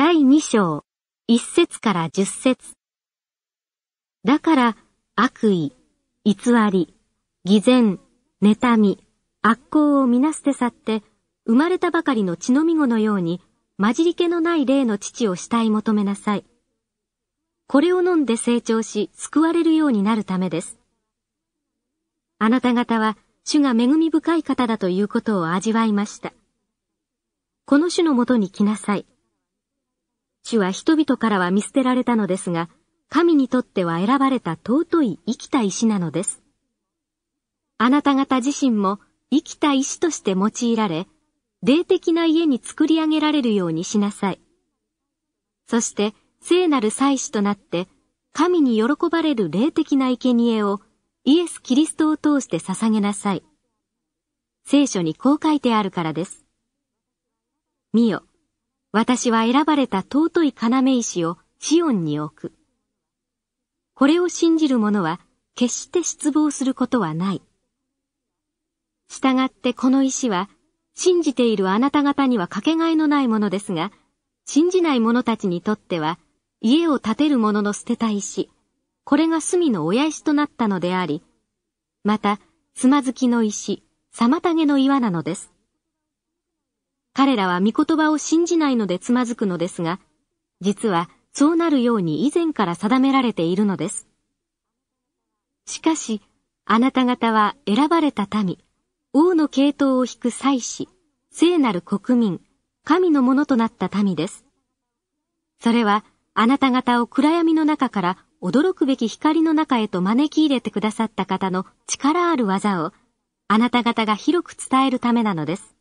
第2章、1節から10節だから、悪意、偽り、偽善、妬み、悪行を皆捨て去って、生まれたばかりの血のみごのように、混じり気のない霊の父を死体求めなさい。これを飲んで成長し、救われるようになるためです。あなた方は、主が恵み深い方だということを味わいました。この種のもとに来なさい。主は人々からは見捨てられたのですが、神にとっては選ばれた尊い生きた石なのです。あなた方自身も生きた石として用いられ、霊的な家に作り上げられるようにしなさい。そして、聖なる祭司となって、神に喜ばれる霊的な生贄をイエス・キリストを通して捧げなさい。聖書にこう書いてあるからです。見よ。私は選ばれた尊い要石をシオンに置く。これを信じる者は決して失望することはない。従ってこの石は信じているあなた方にはかけがえのないものですが、信じない者たちにとっては家を建てる者の捨てた石、これが隅の親石となったのであり、また、つまずきの石、妨げの岩なのです。彼らは御言葉を信じないのでつまずくのですが、実はそうなるように以前から定められているのです。しかし、あなた方は選ばれた民、王の系統を引く祭司、聖なる国民、神のものとなった民です。それは、あなた方を暗闇の中から驚くべき光の中へと招き入れてくださった方の力ある技を、あなた方が広く伝えるためなのです。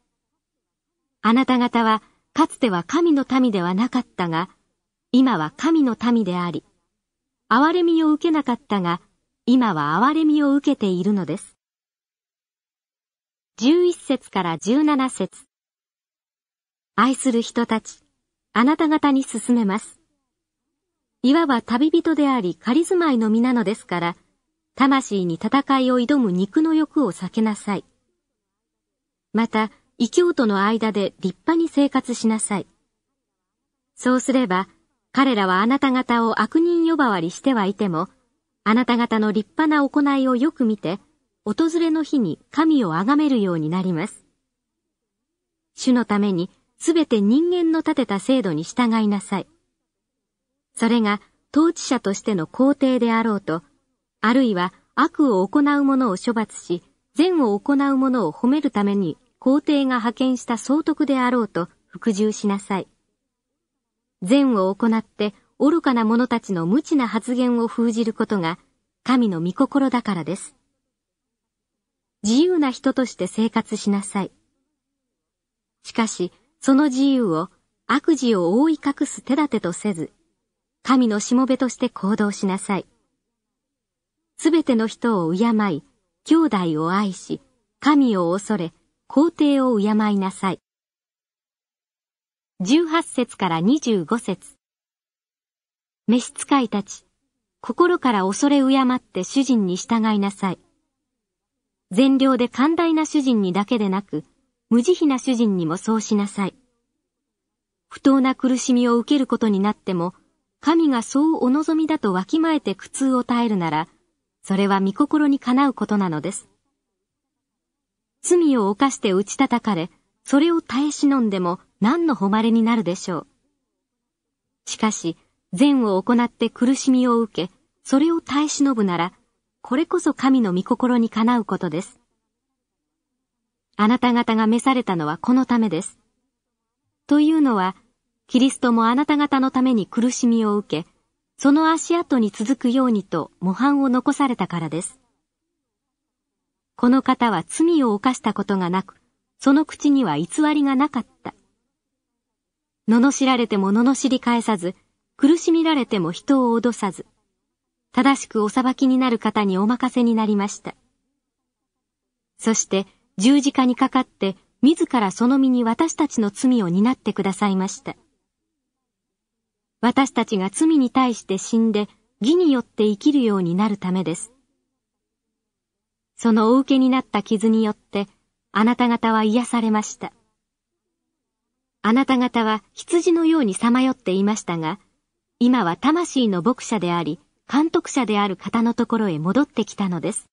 あなた方はかつては神の民ではなかったが、今は神の民であり、憐れみを受けなかったが、今は憐れみを受けているのです。11節から17節愛する人たち、あなた方に進めます。いわば旅人であり仮住まいの身なのですから、魂に戦いを挑む肉の欲を避けなさい。また、異教徒の間で立派に生活しなさい。そうすれば、彼らはあなた方を悪人呼ばわりしてはいても、あなた方の立派な行いをよく見て、訪れの日に神を崇めるようになります。主のために、すべて人間の立てた制度に従いなさい。それが統治者としての皇帝であろうと、あるいは悪を行う者を処罰し、善を行う者を褒めるために皇帝が派遣した総督であろうと服従しなさい。善を行って愚かな者たちの無知な発言を封じることが神の御心だからです。自由な人として生活しなさい。しかし、その自由を悪事を覆い隠す手立てとせず、神のしもべとして行動しなさい。すべての人を敬い、兄弟を愛し、神を恐れ、皇帝を敬いなさい。18節から25節召使いたち、心から恐れ敬って主人に従いなさい。善良で寛大な主人にだけでなく、無慈悲な主人にもそうしなさい。不当な苦しみを受けることになっても、神がそうお望みだとわきまえて苦痛を耐えるなら、それは御心にかなうことなのです。罪を犯して打ち叩かれ、それを耐え忍んでも何の誉れになるでしょう。しかし、善を行って苦しみを受け、それを耐え忍ぶなら、これこそ神の御心にかなうことです。あなた方が召されたのはこのためです。というのは、キリストもあなた方のために苦しみを受け、その足跡に続くようにと模範を残されたからです。この方は罪を犯したことがなく、その口には偽りがなかった。罵られても罵り返さず、苦しみられても人を脅さず、正しくお裁きになる方にお任せになりました。そして十字架にかかって自らその身に私たちの罪を担ってくださいました。私たちが罪に対して死んで義によって生きるようになるためです。そのお受けになった傷によって、あなた方は癒されました。あなた方は羊のようにさまよっていましたが、今は魂の牧者であり、監督者である方のところへ戻ってきたのです。